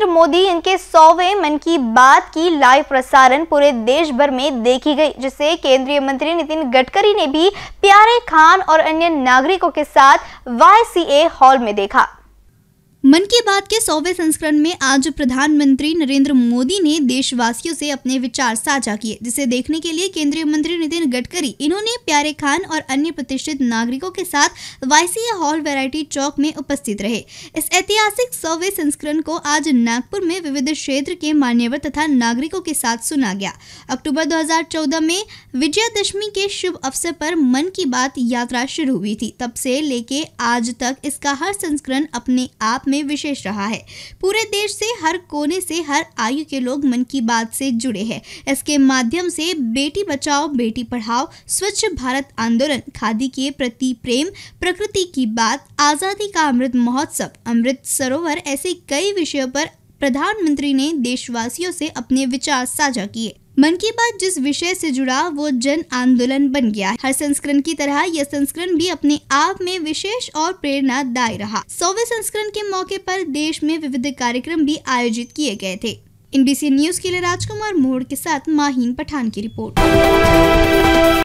नरेंद्र मोदी इनके सौवे मन की बात की लाइव प्रसारण पूरे देश भर में देखी गई जिसे केंद्रीय मंत्री नितिन गडकरी ने भी प्यारे खान और अन्य नागरिकों के साथ वाई हॉल में देखा मन की बात के सौवे संस्करण में आज प्रधानमंत्री नरेंद्र मोदी ने देशवासियों से अपने विचार साझा किए जिसे देखने के लिए केंद्रीय मंत्री नितिन गडकरी इन्होंने प्यारे खान और अन्य प्रतिष्ठित नागरिकों के साथ वाईसी हॉल वैरायटी चौक में उपस्थित रहे इस ऐतिहासिक सौवे संस्करण को आज नागपुर में विविध क्षेत्र के मान्यवर तथा नागरिकों के साथ सुना गया अक्टूबर दो में विजयादशमी के शुभ अवसर पर मन की बात यात्रा शुरू हुई थी तब से लेके आज तक इसका हर संस्करण अपने आप में विशेष रहा है पूरे देश से हर कोने से हर आयु के लोग मन की बात से जुड़े हैं इसके माध्यम से बेटी बचाओ बेटी पढ़ाओ स्वच्छ भारत आंदोलन खादी के प्रति प्रेम प्रकृति की बात आज़ादी का अमृत महोत्सव अमृत सरोवर ऐसे कई विषयों पर प्रधानमंत्री ने देशवासियों से अपने विचार साझा किए मन की बात जिस विषय से जुड़ा वो जन आंदोलन बन गया हर संस्करण की तरह यह संस्करण भी अपने आप में विशेष और प्रेरणादायी रहा सौवे संस्करण के मौके पर देश में विविध कार्यक्रम भी आयोजित किए गए थे एनबीसी न्यूज के लिए राजकुमार मोड़ के साथ माहीन पठान की रिपोर्ट